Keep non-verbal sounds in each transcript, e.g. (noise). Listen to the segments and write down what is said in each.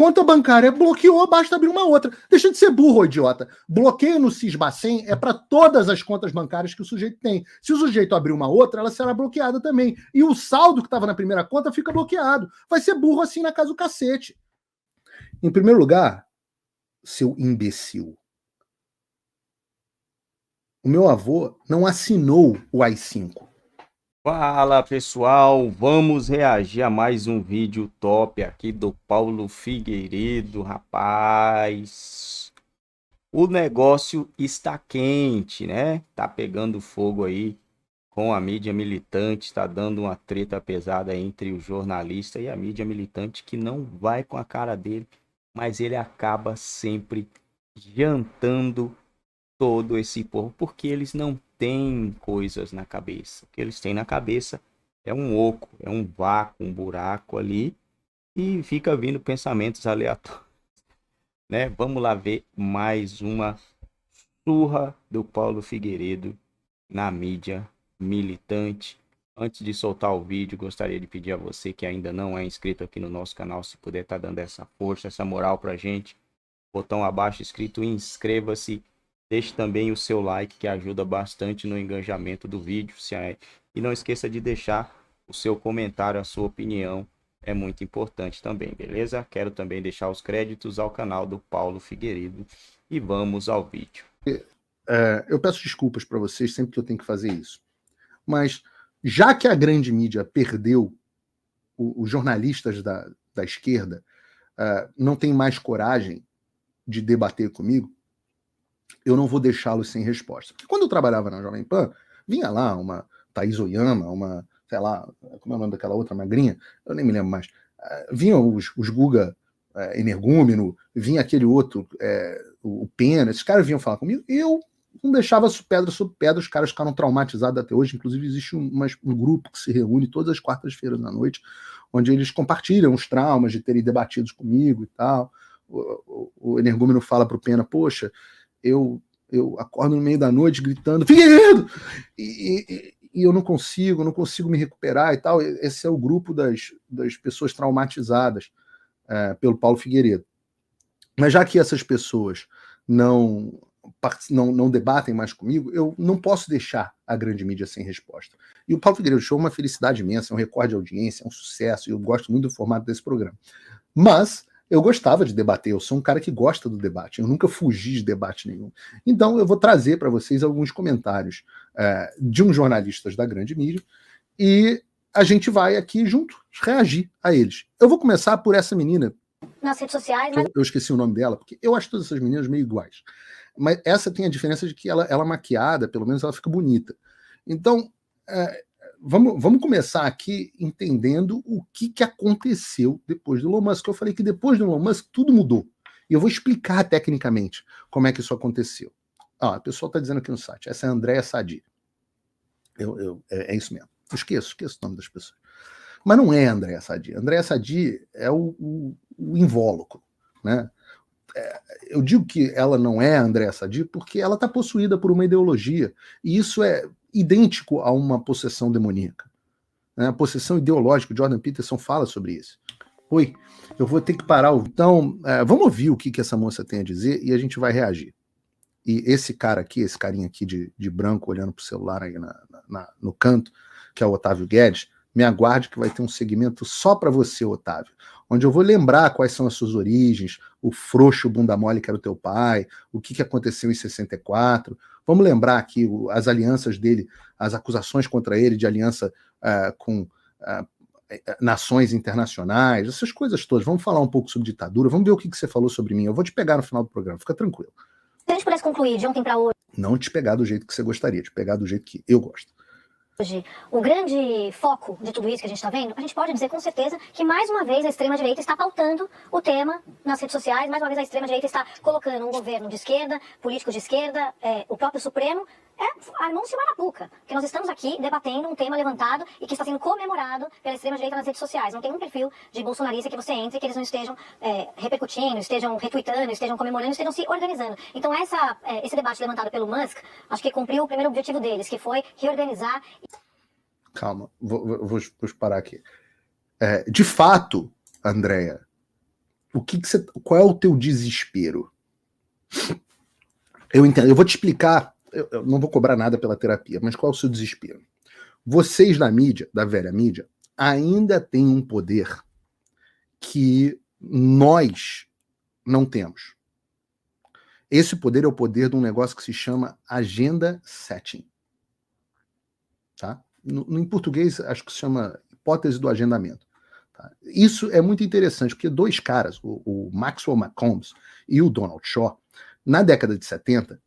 Conta bancária bloqueou, basta abrir uma outra. Deixa de ser burro, idiota. Bloqueio no Cisbacen é para todas as contas bancárias que o sujeito tem. Se o sujeito abrir uma outra, ela será bloqueada também. E o saldo que estava na primeira conta fica bloqueado. Vai ser burro assim na casa do cacete. Em primeiro lugar, seu imbecil. O meu avô não assinou o AI-5. Fala pessoal, vamos reagir a mais um vídeo top aqui do Paulo Figueiredo, rapaz. O negócio está quente, né? Tá pegando fogo aí com a mídia militante, está dando uma treta pesada entre o jornalista e a mídia militante que não vai com a cara dele, mas ele acaba sempre jantando todo esse povo, porque eles não têm coisas na cabeça. O que eles têm na cabeça é um oco, é um vácuo, um buraco ali, e fica vindo pensamentos aleatórios. (laughs) Né? Vamos lá ver mais uma surra do Paulo Figueiredo na mídia militante. Antes de soltar o vídeo, gostaria de pedir a você que ainda não é inscrito aqui no nosso canal, se puder estar tá dando essa força, essa moral para gente. Botão abaixo escrito inscreva-se Deixe também o seu like que ajuda bastante no engajamento do vídeo. É. E não esqueça de deixar o seu comentário, a sua opinião é muito importante também, beleza? Quero também deixar os créditos ao canal do Paulo Figueiredo e vamos ao vídeo. É, eu peço desculpas para vocês sempre que eu tenho que fazer isso, mas já que a grande mídia perdeu os jornalistas da, da esquerda, é, não tem mais coragem de debater comigo, eu não vou deixá-los sem resposta. Quando eu trabalhava na Jovem Pan, vinha lá uma Thaís Oyama, uma, sei lá, como é o nome daquela outra magrinha? Eu nem me lembro mais. Ah, vinham os, os Guga é, Energúmeno, vinha aquele outro, eh, o, Pena, esses caras vinham falar comigo, e eu não deixava pedra sobre pedra, os caras ficaram traumatizados até hoje. Inclusive, existe um, um grupo que se reúne todas as quartas-feiras da noite, onde eles compartilham os traumas de terem debatido comigo e tal. O, o, o Energúmeno fala pro Pena, poxa, eu eu acordo no meio da noite gritando Figueiredo e, e, e, eu não consigo, não consigo me recuperar e tal. Esse é o grupo das, das pessoas traumatizadas é, pelo Paulo Figueiredo. Mas já que essas pessoas não, não, não debatem mais comigo, eu não posso deixar a grande mídia sem resposta. E o Paulo Figueiredo Show é uma felicidade imensa, é um recorde de audiência, é um sucesso, e eu gosto muito do formato desse programa. Mas eu gostava de debater, eu sou um cara que gosta do debate, eu nunca fugi de debate nenhum. Então, eu vou trazer para vocês alguns comentários é, de uns jornalistas da grande mídia e a gente vai aqui junto reagir a eles. Eu vou começar por essa menina. Nas redes sociais, mas... Né? Eu esqueci o nome dela, porque eu acho todas essas meninas meio iguais. Mas essa tem a diferença de que ela, ela é maquiada, pelo menos ela fica bonita. Então, é, vamos, vamos começar aqui entendendo o que, que aconteceu depois do Elon Musk. Eu falei que depois do Elon Musk tudo mudou. E eu vou explicar tecnicamente como é que isso aconteceu. Ah, a pessoa está dizendo aqui no site, essa é a Andréa Sadi. Eu, eu, é, é, isso mesmo. Eu esqueço, esqueço o nome das pessoas. Mas não é Andréa Sadi. Andréa Sadi é o, o, o invólucro, né? É, eu digo que ela não é Andréa Sadi porque ela está possuída por uma ideologia. E isso é idêntico a uma possessão demoníaca. Né? A possessão ideológica, Jordan Peterson fala sobre isso. Oi, eu vou ter que parar. Então, é, vamos ouvir o que, que essa moça tem a dizer e a gente vai reagir. E esse cara aqui, esse carinha aqui de, de branco olhando pro celular aí na, na, no canto, que é o Otávio Guedes, me aguarde que vai ter um segmento só para você, Otávio, onde eu vou lembrar quais são as suas origens, o frouxo bunda mole que era o teu pai, o que, que aconteceu em 64, Vamos lembrar aqui as alianças dele, as acusações contra ele de aliança uh, com uh, nações internacionais, essas coisas todas. Vamos falar um pouco sobre ditadura, vamos ver o que, que você falou sobre mim. Eu vou te pegar no final do programa, fica tranquilo. Se a gente pudesse concluir de ontem para hoje. Não te pegar do jeito que você gostaria, te pegar do jeito que eu gosto. Hoje, o grande foco de tudo isso que a gente está vendo, a gente pode dizer com certeza que mais uma vez a extrema-direita está pautando o tema nas redes sociais, mais uma vez a extrema-direita está colocando um governo de esquerda, políticos de esquerda, é, o próprio Supremo é Armando Marapuca, que nós estamos aqui debatendo um tema levantado e que está sendo comemorado pela extrema-direita nas redes sociais. Não tem um perfil de bolsonarista que você entre que eles não estejam é, repercutindo, estejam retweetando, estejam comemorando, estejam se organizando. Então, essa, é, esse debate levantado pelo Musk, acho que cumpriu o primeiro objetivo deles, que foi reorganizar. Calma, vou, vou, vou parar aqui. É, de fato, Andréia, o que, que você, qual é o teu desespero? Eu entendo, eu vou te explicar eu, eu não vou cobrar nada pela terapia, mas qual é o seu desespero? Vocês da mídia, da velha mídia, ainda têm um poder que nós não temos. Esse poder é o poder de um negócio que se chama agenda setting. Tá? No, no em português, acho que se chama hipótese do agendamento. Tá? Isso é muito interessante, porque dois caras, o, o Maxwell McCombs e o Donald Shaw, na década de 70,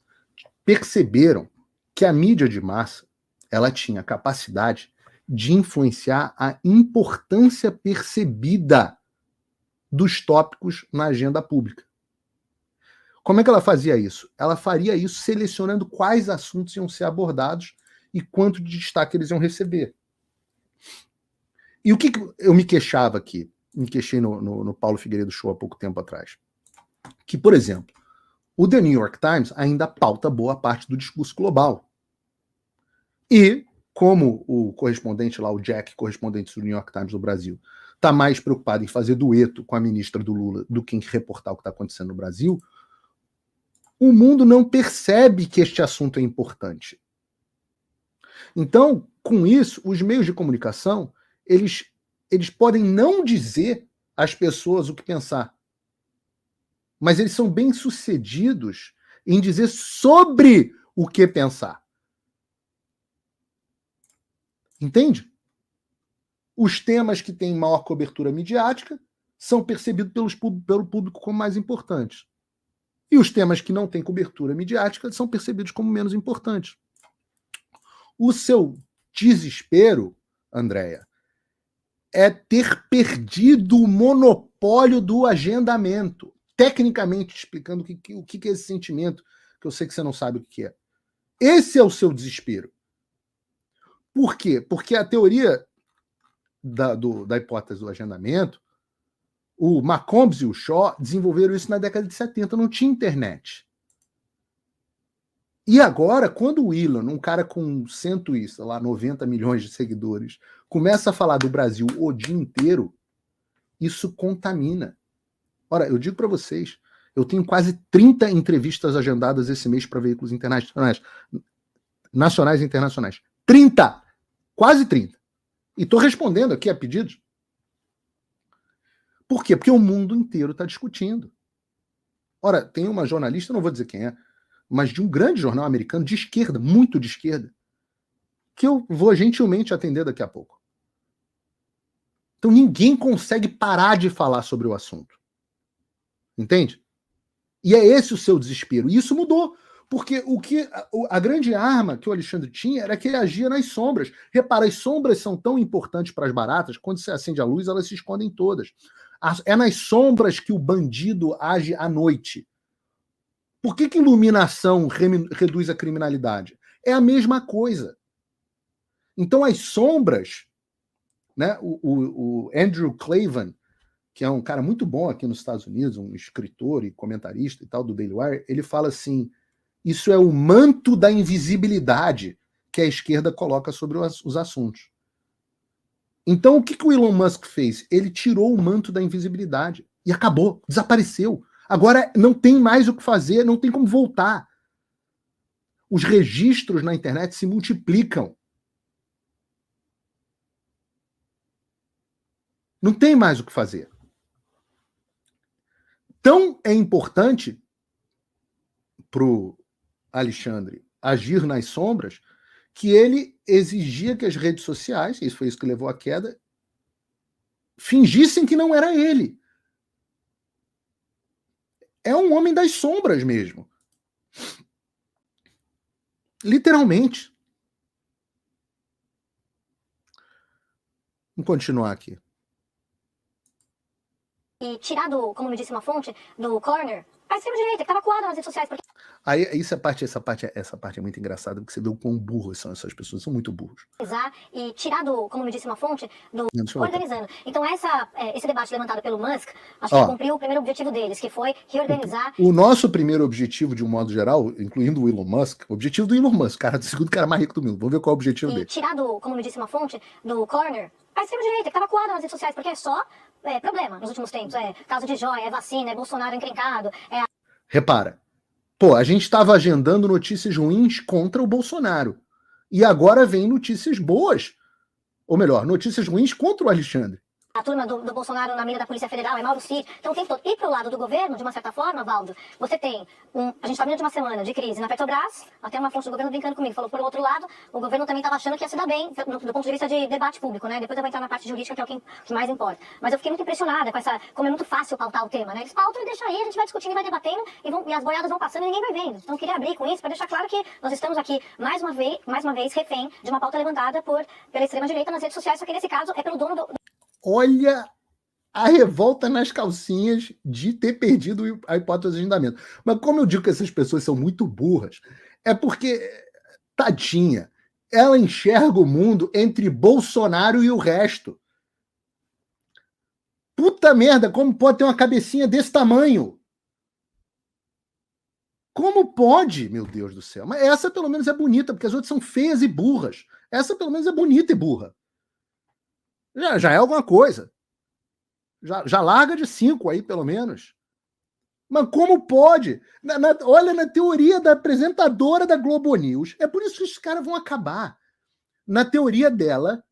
perceberam que a mídia de massa ela tinha capacidade de influenciar a importância percebida dos tópicos na agenda pública. Como é que ela fazia isso? Ela faria isso selecionando quais assuntos iam ser abordados e quanto de destaque eles iam receber. E o que, que eu me queixava aqui? Me queixei no, no, no Paulo Figueiredo Show há pouco tempo atrás. Que, por exemplo, o The New York Times ainda pauta boa parte do discurso global. E, como o correspondente lá, o Jack, correspondente do New York Times do Brasil, está mais preocupado em fazer dueto com a ministra do Lula do que em reportar o que está acontecendo no Brasil, o mundo não percebe que este assunto é importante. Então, com isso, os meios de comunicação, eles, eles podem não dizer às pessoas o que pensar, mas eles são bem-sucedidos em dizer sobre o que pensar. Entende? Os temas que têm maior cobertura midiática são percebidos pelos, pelo público como mais importantes. E os temas que não têm cobertura midiática são percebidos como menos importantes. O seu desespero, Andréia, é ter perdido o monopólio do agendamento tecnicamente explicando o que, o que é esse sentimento, que eu sei que você não sabe o que é. Esse é o seu desespero. Por quê? Porque a teoria da, do, da hipótese do agendamento, o Macombs e o Shaw desenvolveram isso na década de 70, não tinha internet. E agora, quando o Elon, um cara com cento isso lá, 90 milhões de seguidores, começa a falar do Brasil o dia inteiro, isso contamina. Ora, eu digo para vocês, eu tenho quase 30 entrevistas agendadas esse mês para veículos internacionais, nacionais e internacionais. 30! Quase 30. E estou respondendo aqui a pedidos. Por quê? Porque o mundo inteiro está discutindo. Ora, tem uma jornalista, não vou dizer quem é, mas de um grande jornal americano de esquerda, muito de esquerda, que eu vou gentilmente atender daqui a pouco. Então ninguém consegue parar de falar sobre o assunto. Entende? E é esse o seu desespero. E isso mudou. Porque o que a grande arma que o Alexandre tinha era que ele agia nas sombras. Repara, as sombras são tão importantes para as baratas, quando você acende a luz, elas se escondem todas. É nas sombras que o bandido age à noite. Por que, que iluminação reduz a criminalidade? É a mesma coisa. Então, as sombras, né? o, o, o Andrew Clavin que é um cara muito bom aqui nos Estados Unidos, um escritor e comentarista e tal do Daily Wire, ele fala assim: isso é o manto da invisibilidade que a esquerda coloca sobre os assuntos. Então, o que, que o Elon Musk fez? Ele tirou o manto da invisibilidade e acabou, desapareceu. Agora não tem mais o que fazer, não tem como voltar. Os registros na internet se multiplicam. Não tem mais o que fazer. Tão é importante para o Alexandre agir nas sombras que ele exigia que as redes sociais, isso foi isso que levou à queda, fingissem que não era ele. É um homem das sombras mesmo. Literalmente. Vamos continuar aqui e tirar do, como me disse uma fonte, do corner, a extrema-direita, que estava coada nas redes sociais. Porque... Aí, isso, é parte, essa parte, essa parte é muito engraçada, porque você vê o quão burros são essas pessoas, são muito burros. E tirar do, como me disse uma fonte, do organizando. Então, essa, é, esse debate levantado pelo Musk, acho Ó, que cumpriu o primeiro objetivo deles, que foi reorganizar. O, o, nosso primeiro objetivo, de um modo geral, incluindo o Elon Musk, o objetivo do Elon Musk, cara, do (laughs) segundo cara mais rico do mundo, vamos ver qual é o objetivo e dele. Tirar do, como me disse uma fonte, do corner, a extrema-direita, que estava coada nas redes sociais, porque é só é, problema nos últimos tempos. É caso de joia, é vacina, é Bolsonaro encrencado. É... Repara, pô, a gente estava agendando notícias ruins contra o Bolsonaro. E agora vem notícias boas. Ou melhor, notícias ruins contra o Alexandre a turma do, do, Bolsonaro na mira da Polícia Federal, é Mauro Cid, então o tempo todo. E para o lado do governo, de uma certa forma, Valdo, você tem, um, a gente está vindo de uma semana de crise na Petrobras, até uma fonte do governo brincando comigo, falou, por outro lado, o governo também estava achando que ia se dar bem, do, do, ponto de vista de debate público, né? Depois eu vou entrar na parte jurídica, que é o que, que, mais importa. Mas eu fiquei muito impressionada com essa, como é muito fácil pautar o tema, né? Eles pautam e deixam aí, a gente vai discutindo e vai debatendo, e, vão, e as boiadas vão passando e ninguém vai vendo. Então eu queria abrir com isso para deixar claro que nós estamos aqui, mais uma vez, mais uma vez refém de uma pauta levantada por, pela extrema-direita nas redes sociais, só que nesse caso é pelo dono do olha a revolta nas calcinhas de ter perdido a hipótese de andamento. Mas como eu digo que essas pessoas são muito burras, é porque, tadinha, ela enxerga o mundo entre Bolsonaro e o resto. Puta merda, como pode ter uma cabecinha desse tamanho? Como pode, meu Deus do céu? Mas essa pelo menos é bonita, porque as outras são feias e burras. Essa pelo menos é bonita e burra. Já, já é alguma coisa. Já, já larga de cinco aí, pelo menos. Mas como pode? Na, na, olha na teoria da apresentadora da Globo News. É por isso que esses caras vão acabar. Na teoria dela,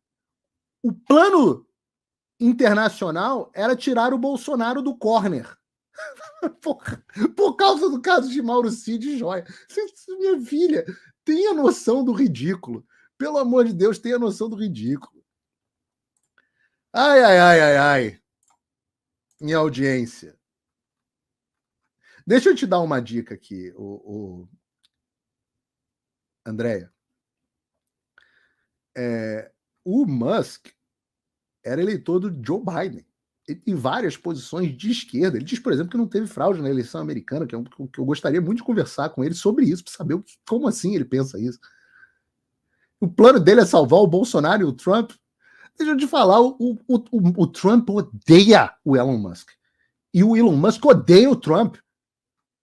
o plano internacional era tirar o Bolsonaro do corner. (laughs) por, por, causa do caso de Mauro Cid e Joia. Minha filha, tenha noção do ridículo. Pelo amor de Deus, tenha noção do ridículo. Ai, ai, ai, ai, ai. Minha audiência. Deixa eu te dar uma dica aqui, o, o... Andréia. É, o Musk era eleitor do Joe Biden. Em várias posições de esquerda. Ele diz, por exemplo, que não teve fraude na eleição americana, que, é um, que eu gostaria muito de conversar com ele sobre isso, para saber como assim ele pensa isso. O plano dele é salvar o Bolsonaro e o Trump Deixa eu te falar, o, o, o, o Trump odeia o Elon Musk. E o Elon Musk odeia o Trump.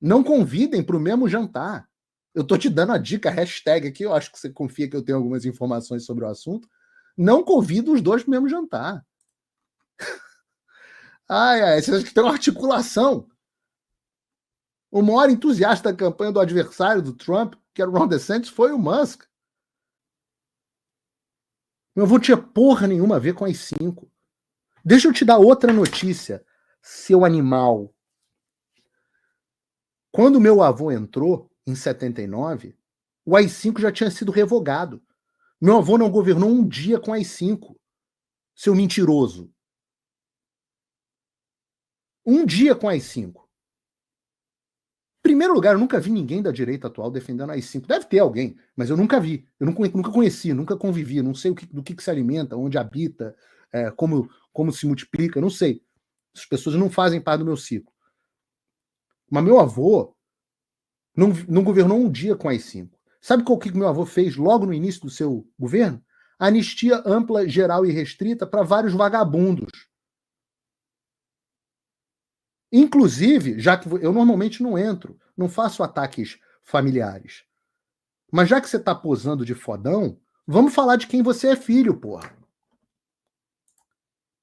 Não convidem para o mesmo jantar. Eu tô te dando a dica, hashtag aqui, eu acho que você confia que eu tenho algumas informações sobre o assunto. Não convido os dois para o mesmo jantar. (laughs) ai, ai, você acha que tem uma articulação. O maior entusiasta da campanha do adversário do Trump, que era o Ron DeSantis, foi o Musk. Meu avô tinha porra nenhuma a ver com as cinco. Deixa eu te dar outra notícia, seu animal. Quando meu avô entrou, em 79, o AI-5 já tinha sido revogado. Meu avô não governou um dia com AI-5, seu mentiroso. Um dia com AI-5 primeiro lugar, eu nunca vi ninguém da direita atual defendendo a AI-5. Deve ter alguém, mas eu nunca vi. Eu nunca, conheci, nunca convivi, não sei que, do que, que, se alimenta, onde habita, é, como, como se multiplica, não sei. As pessoas não fazem parte do meu ciclo. Mas meu avô não, não governou um dia com a AI-5. Sabe o que meu avô fez logo no início do seu governo? Anistia ampla, geral e restrita para vários vagabundos. Inclusive, já que eu normalmente não entro, não faço ataques familiares. Mas já que você tá posando de fodão, vamos falar de quem você é filho, porra.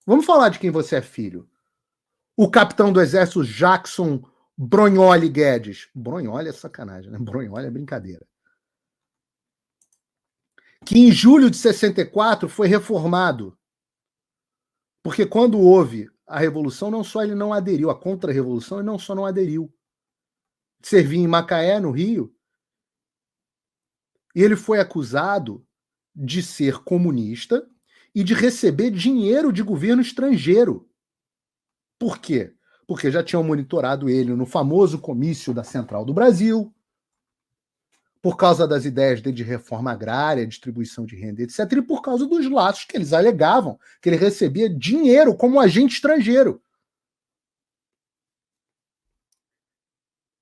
Vamos falar de quem você é filho. O capitão do exército Jackson Bronholi Guedes. Bronholi é sacanagem, né? Bronholi é brincadeira. Que em julho de 64 foi reformado. Porque quando houve a revolução, não só ele não aderiu, a contra-revolução, ele não só não aderiu, servia em Macaé, no Rio, e ele foi acusado de ser comunista e de receber dinheiro de governo estrangeiro. Por quê? Porque já tinham monitorado ele no famoso comício da Central do Brasil, por causa das ideias dele de reforma agrária, distribuição de renda, etc., e por causa dos laços que eles alegavam que ele recebia dinheiro como agente estrangeiro.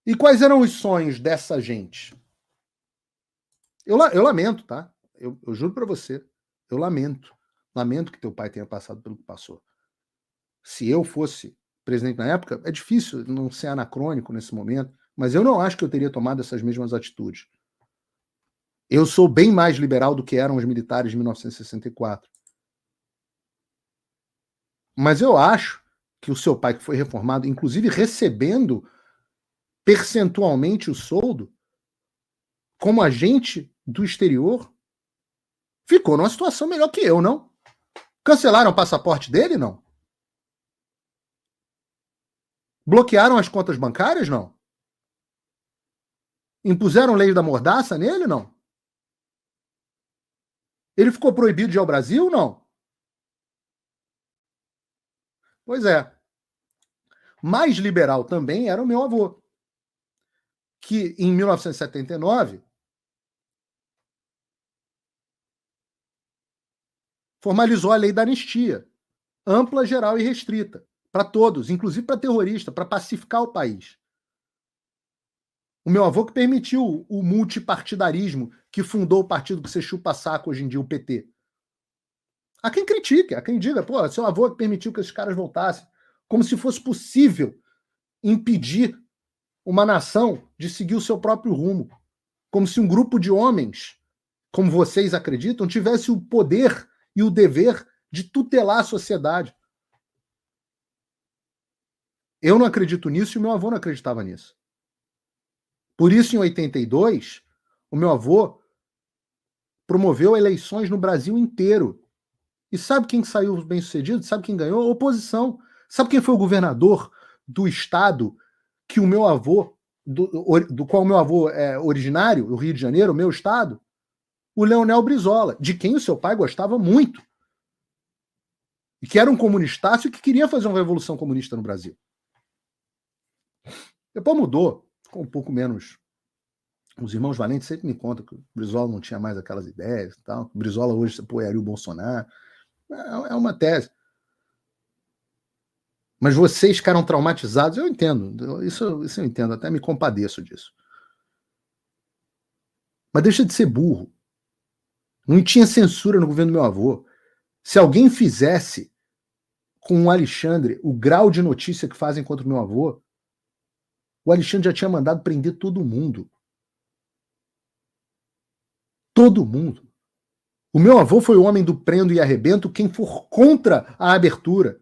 E quais eram os sonhos dessa gente? Eu, eu lamento, tá? Eu, eu juro para você. Eu lamento. Lamento que teu pai tenha passado pelo que passou. Se eu fosse presidente na época, é difícil não ser anacrônico nesse momento, mas eu não acho que eu teria tomado essas mesmas atitudes. Eu sou bem mais liberal do que eram os militares de 1964. Mas eu acho que o seu pai, que foi reformado, inclusive recebendo percentualmente o soldo, como agente do exterior, ficou numa situação melhor que eu, não? Cancelaram o passaporte dele, não? Bloquearam as contas bancárias, não? Impuseram lei da mordaça nele, não? Ele ficou proibido de ir ao Brasil, não? Pois é. Mais liberal também era o meu avô que em 1979 formalizou a lei da anistia, ampla, geral e restrita, para todos, inclusive para terrorista, para pacificar o país. O meu avô que permitiu o multipartidarismo que fundou o partido que você chupa saco hoje em dia, o PT. Há quem critique, há quem diga, pô, seu avô que permitiu que esses caras voltassem, como se fosse possível impedir uma nação de seguir o seu próprio rumo. Como se um grupo de homens, como vocês acreditam, tivesse o poder e o dever de tutelar a sociedade. Eu não acredito nisso e meu avô não acreditava nisso. Por isso, em 82, o meu avô promoveu eleições no Brasil inteiro. E sabe quem saiu bem sucedido? Sabe quem ganhou? A oposição. Sabe quem foi o governador do estado que o meu avô, do, do qual o meu avô é originário, o Rio de Janeiro, o meu estado, o Leonel Brizola, de quem o seu pai gostava muito. E que era um e que queria fazer uma revolução comunista no Brasil. Depois mudou, ficou um pouco menos. Os irmãos Valentes sempre me contam que o Brizola não tinha mais aquelas ideias e tal. O Brizola hoje se apoiaria o Bolsonaro. É, é uma tese. Mas vocês ficaram traumatizados, eu entendo. Isso, isso eu entendo, até me compadeço disso. Mas deixa de ser burro. Não tinha censura no governo do meu avô. Se alguém fizesse com o Alexandre o grau de notícia que fazem contra o meu avô, o Alexandre já tinha mandado prender todo mundo. Todo mundo. O meu avô foi o homem do prendo e arrebento, quem for contra a abertura.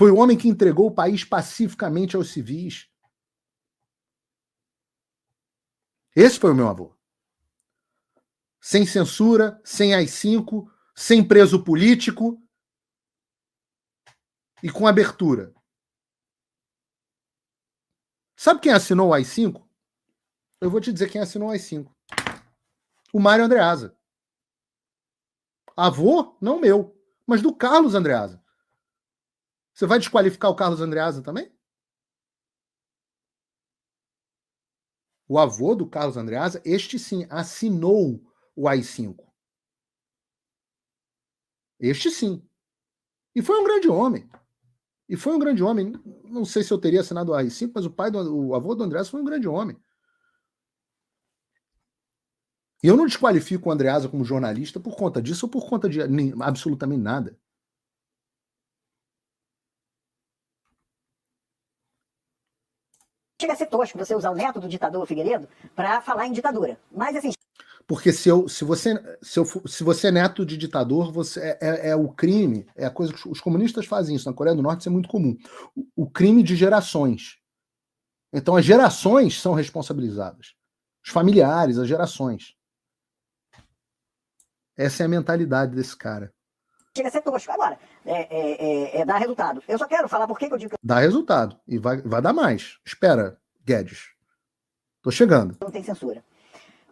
Foi o homem que entregou o país pacificamente aos civis. Esse foi o meu avô. Sem censura, sem AI-5, sem preso político e com abertura. Sabe quem assinou o AI-5? Eu vou te dizer quem assinou o AI-5. O Mário Andreasa. Avô, não meu, mas do Carlos Andreasa. Você vai desqualificar o Carlos Andreasa também? O avô do Carlos Andreasa, este sim, assinou o AI-5. Este sim. E foi um grande homem. E foi um grande homem. Não sei se eu teria assinado o AI-5, mas o pai do o avô do Andreasa foi um grande homem. E eu não desqualifico o Andreasa como jornalista por conta disso ou por conta de absolutamente nada. chega a ser tosco você usar o neto do ditador Figueiredo para falar em ditadura. Mas assim. Porque se, eu, se, você, se, eu, se você é neto de ditador, você é, é, é o crime, é a coisa que os comunistas fazem isso. Na Coreia do Norte isso é muito comum. O, o crime de gerações. Então as gerações são responsabilizadas. Os familiares, as gerações. Essa é a mentalidade desse cara chega a ser tosco. Agora, é, é, é, é dá resultado. Eu só quero falar por que eu digo que. Dá resultado. E vai, vai dar mais. Espera, Guedes. Tô chegando. Não tem censura.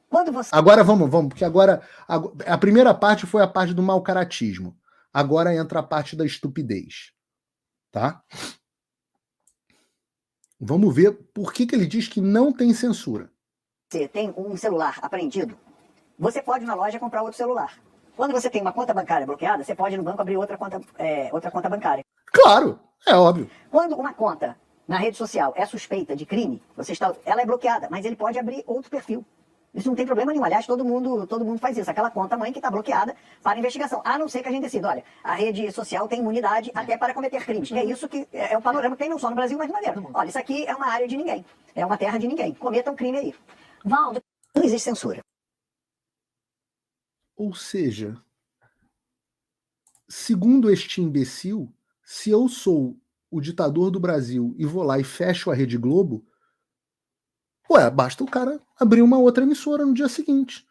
Quando você... Agora vamos, vamos, porque agora. A, a primeira parte foi a parte do mal caratismo. Agora entra a parte da estupidez. Tá? Vamos ver por que, que ele diz que não tem censura. Você tem um celular apreendido, você pode na loja comprar outro celular. Quando você tem uma conta bancária bloqueada, você pode no banco abrir outra conta, é, outra conta bancária. Claro, é óbvio. Quando uma conta na rede social é suspeita de crime, você está, ela é bloqueada, mas ele pode abrir outro perfil. Isso não tem problema nenhum. Aliás, todo mundo, todo mundo faz isso. Aquela conta mãe que está bloqueada para investigação. A não ser que a gente decida, olha, a rede social tem imunidade até para cometer crimes. Que é isso que é, é o panorama que tem não só no Brasil, mas no maneira. Olha, isso aqui é uma área de ninguém. É uma terra de ninguém. Cometam um crime aí. Valdo, não existe censura. Ou seja, segundo este imbecil, se eu sou o ditador do Brasil e vou lá e fecho a Rede Globo, ué, basta o cara abrir uma outra emissora no dia seguinte.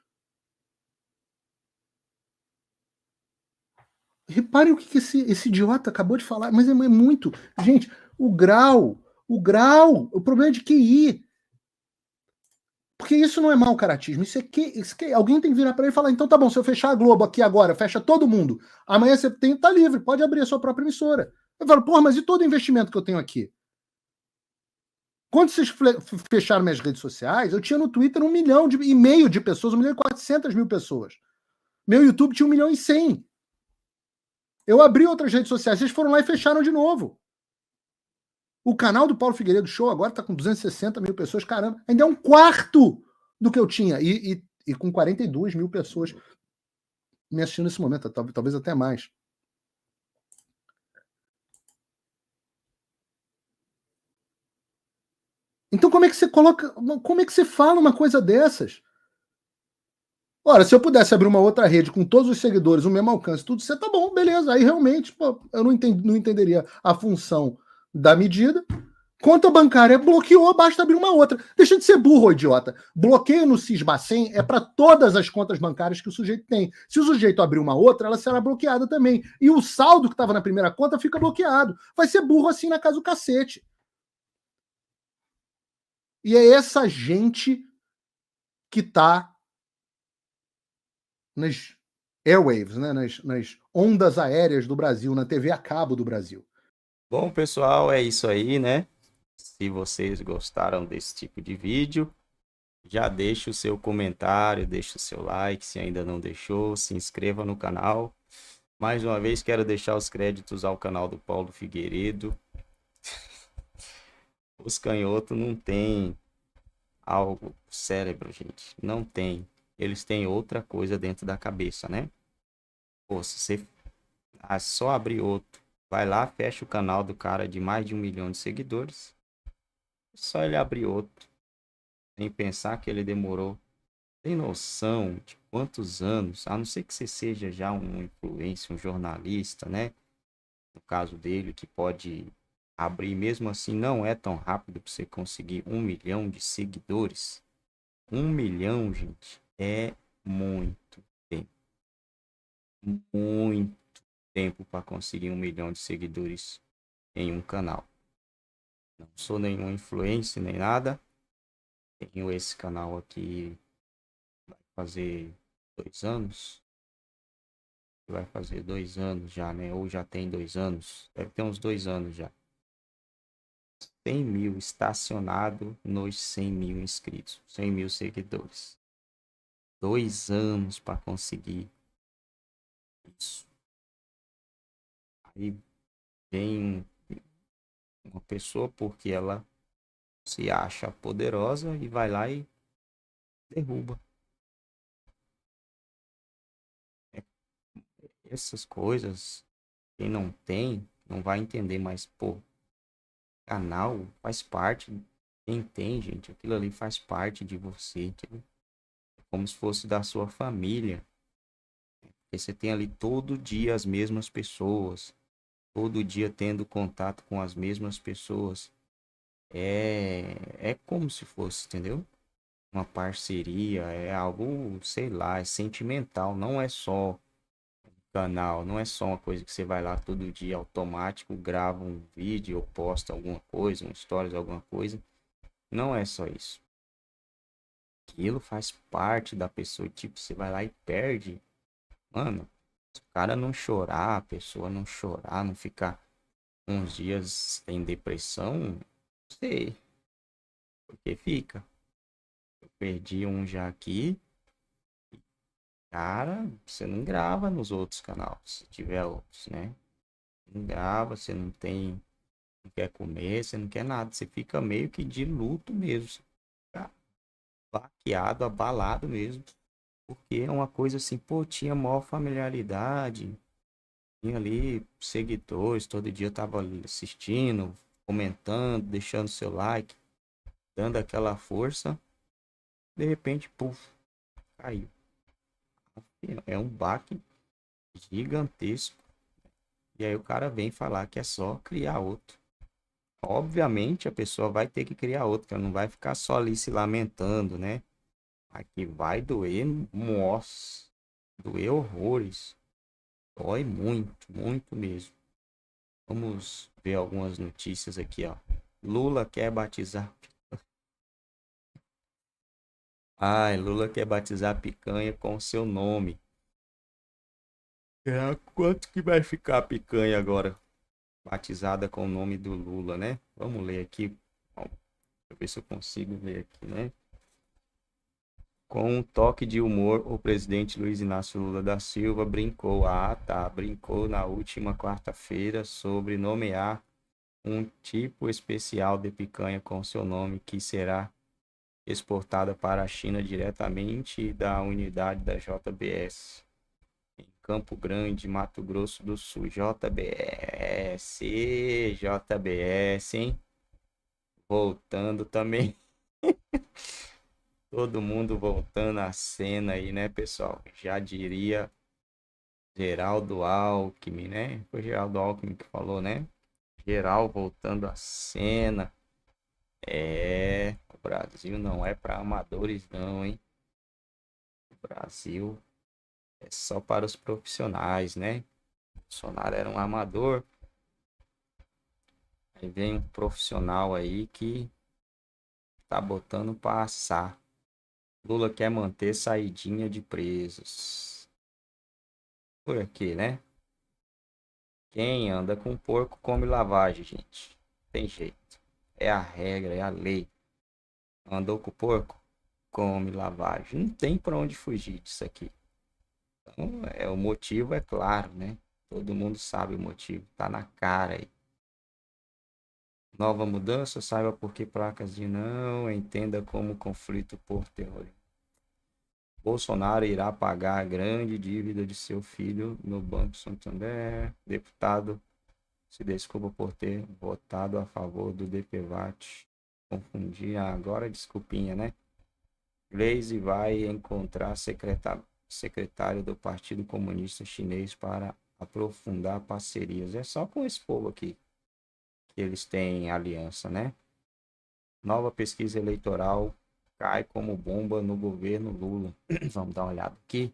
Reparem o que, esse, esse, idiota acabou de falar, mas é, é muito. Gente, o grau, o grau, o problema é de QI. Porque isso não é mau caratismo. Isso é que, isso é que alguém tem que virar para ele e falar: então tá bom, se eu fechar a Globo aqui agora, fecha todo mundo. Amanhã você tem, tá livre, pode abrir a sua própria emissora. Eu falo: porra, mas e todo o investimento que eu tenho aqui? Quando vocês fecharam minhas redes sociais, eu tinha no Twitter um milhão de, e meio de pessoas, um milhão e quatrocentas mil pessoas. Meu YouTube tinha um milhão e cem. Eu abri outras redes sociais, vocês foram lá e fecharam de novo. O canal do Paulo Figueiredo Show agora está com 260 mil pessoas, caramba, ainda é um quarto do que eu tinha. E, e, e com 42 mil pessoas me assistindo nesse momento, talvez até mais. Então, como é que você coloca. Como é que você fala uma coisa dessas? Ora, se eu pudesse abrir uma outra rede com todos os seguidores, o mesmo alcance, tudo, você tá bom, beleza. Aí realmente, pô, eu não, entendi, não entenderia a função da medida. Conta bancária é bloqueou, basta abrir uma outra. Deixa de ser burro, idiota. Bloqueio no Cisbacen é para todas as contas bancárias que o sujeito tem. Se o sujeito abrir uma outra, ela será bloqueada também. E o saldo que estava na primeira conta fica bloqueado. Vai ser burro assim na casa do cacete. E é essa gente que está nas airwaves, né? nas, nas ondas aéreas do Brasil, na TV a cabo do Brasil. Bom, pessoal, é isso aí, né? Se vocês gostaram desse tipo de vídeo, já deixa o seu comentário, deixa o seu like, se ainda não deixou, se inscreva no canal. Mais uma vez, quero deixar os créditos ao canal do Paulo Figueiredo. (laughs) Os canhotos não têm algo, cérebro, gente, não tem. Eles têm outra coisa dentro da cabeça, né? Pô, se você ah, só abrir outro vai lá, fecha o canal do cara de mais de um milhão de seguidores. Só ele abrir outro. Sem pensar que ele demorou. Tem noção de quantos anos, a não ser que você seja já um influencer, um jornalista, né? No caso dele, que pode abrir, mesmo assim, não é tão rápido para você conseguir um milhão de seguidores. Um milhão, gente, é muito tempo. Muito tempo para conseguir um milhão de seguidores em um canal. Não sou nenhum influencer nem nada. Tenho esse canal aqui vai fazer dois anos. Vai fazer dois anos já, né? Ou já tem dois anos. Deve ter uns dois anos já. 100 mil estacionado nos 100 mil inscritos, 100 mil seguidores. Dois anos para conseguir e vem uma pessoa porque ela se acha poderosa e vai lá e derruba. É, essas coisas, quem não tem, não vai entender, mas, pô, canal faz parte. Quem tem, gente, aquilo ali faz parte de você. É como se fosse da sua família. Porque você tem ali todo dia as mesmas pessoas todo dia tendo contato com as mesmas pessoas. É, é como se fosse, entendeu? Uma parceria, é algo, sei lá, é sentimental, não é só canal, não é só uma coisa que você vai lá todo dia automático, grava um vídeo ou posta alguma coisa, um stories, alguma coisa. Não é só isso. Aquilo faz parte da pessoa, tipo, você vai lá e perde. Mano, o cara não chorar, a pessoa não chorar, não ficar uns dias em depressão, não sei. Porque fica. Eu perdi um já aqui. Cara, você não grava nos outros canais, se tiver outros, né? Não grava, você não tem. Não quer comer, você não quer nada. Você fica meio que de luto mesmo. Você fica baqueado, abalado mesmo. Porque é uma coisa assim, pô, tinha maior familiaridade, tinha ali seguidores, todo dia eu tava assistindo, comentando, deixando seu like, dando aquela força. De repente, puf, caiu. É um baque gigantesco. E aí o cara vem falar que é só criar outro. Obviamente a pessoa vai ter que criar outro, ela não vai ficar só ali se lamentando, né? Aqui vai doer, nossa. doer horrores. Dói muito, muito mesmo. Vamos ver algumas notícias aqui, ó. Lula quer batizar. (laughs) Ai, Lula quer batizar picanha com seu nome. É, quanto que vai ficar a picanha agora? Batizada com o nome do Lula, né? Vamos ler aqui. deixa eu ver se eu consigo ver aqui, né? Com um toque de humor, o presidente Luiz Inácio Lula da Silva brincou, ah tá, brincou na última quarta-feira sobre nomear um tipo especial de picanha com seu nome que será exportada para a China diretamente da unidade da JBS em Campo Grande, Mato Grosso do Sul. JBS, JBS, hein? Voltando também. (laughs) Todo mundo voltando à cena aí, né, pessoal? Já diria Geraldo Alckmin, né? Foi Geraldo Alckmin que falou, né? Geral voltando à cena. É, o Brasil não é para amadores não, hein? O Brasil é só para os profissionais, né? O Bolsonaro era um amador. Aí vem um profissional aí que tá botando para assar Lula quer manter saidinha de presos. Por aqui, né? Quem anda com porco come lavagem, gente. Tem jeito. É a regra, é a lei. Andou com porco? Come lavagem. Não tem para onde fugir disso aqui. Então, é, o motivo é claro, né? Todo mundo sabe o motivo. Tá na cara aí. Nova mudança, saiba por que placas de não, entenda como conflito por terrorismo. Bolsonaro irá pagar a grande dívida de seu filho no Banco Santander. Deputado se desculpa por ter votado a favor do DPVAT. Confundi agora, desculpinha, né? Glaze vai encontrar secretário, secretário do Partido Comunista Chinês para aprofundar parcerias. É só com esse povo aqui eles têm aliança, né? Nova pesquisa eleitoral cai como bomba no governo Lula. (clears throat) Vamos dar uma olhada aqui.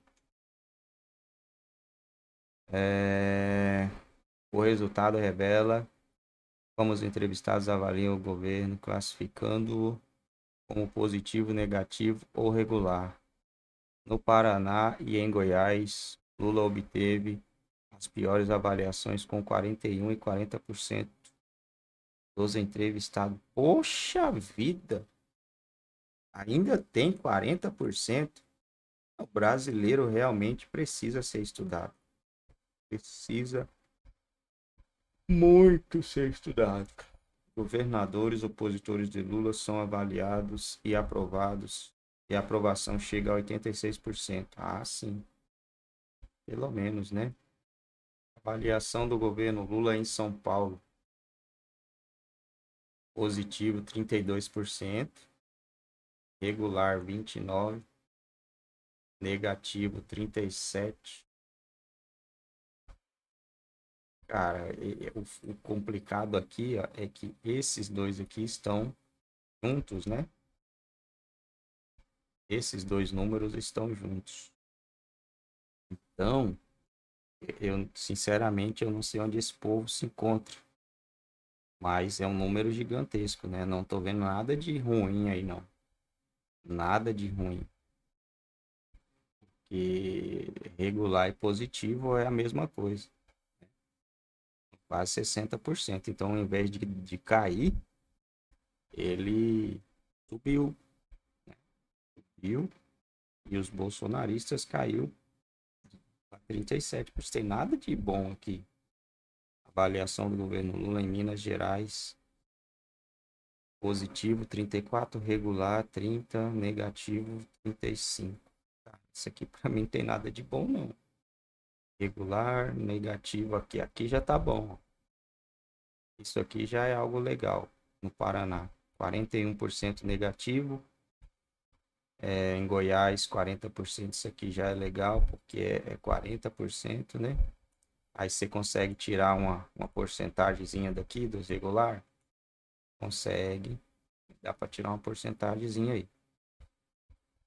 É... O resultado revela como os entrevistados avaliam o governo, classificando-o como positivo, negativo ou regular. No Paraná e em Goiás, Lula obteve as piores avaliações com 41 e 40% dos entrevistados. Poxa vida! Ainda tem 40%. O brasileiro realmente precisa ser estudado. Precisa muito ser estudado. Governadores opositores de Lula são avaliados e aprovados. E a aprovação chega a 86%. Ah, sim. Pelo menos, né? Avaliação do governo Lula em São Paulo positivo 32%, regular 29%, negativo 37%. Cara, o, complicado aqui ó, é que esses dois aqui estão juntos, né? Esses dois números estão juntos. Então, eu sinceramente eu não sei onde esse povo se encontra. Mas é um número gigantesco, né? Não tô vendo nada de ruim aí, não. Nada de ruim. Porque regular e positivo é a mesma coisa. Né? Quase 60%. Então, ao invés de, de cair, ele subiu. Né? Subiu. E os bolsonaristas caiu para 37%. Não tem nada de bom aqui. Avaliação do governo Lula em Minas Gerais. Positivo 34, regular 30, negativo 35. Tá, isso aqui para mim não tem nada de bom não. Regular, negativo aqui, aqui já tá bom. Isso aqui já é algo legal no Paraná. 41% negativo. É, em Goiás, 40%. Isso aqui já é legal, porque é 40%, é né? Aí você consegue tirar uma, uma porcentagemzinha daqui dos regular. Consegue. Dá para tirar uma porcentagemzinha aí.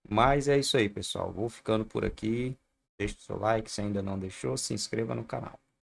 Mas é isso aí, pessoal. Vou ficando por aqui. Deixe o seu like se ainda não deixou. Se inscreva no canal.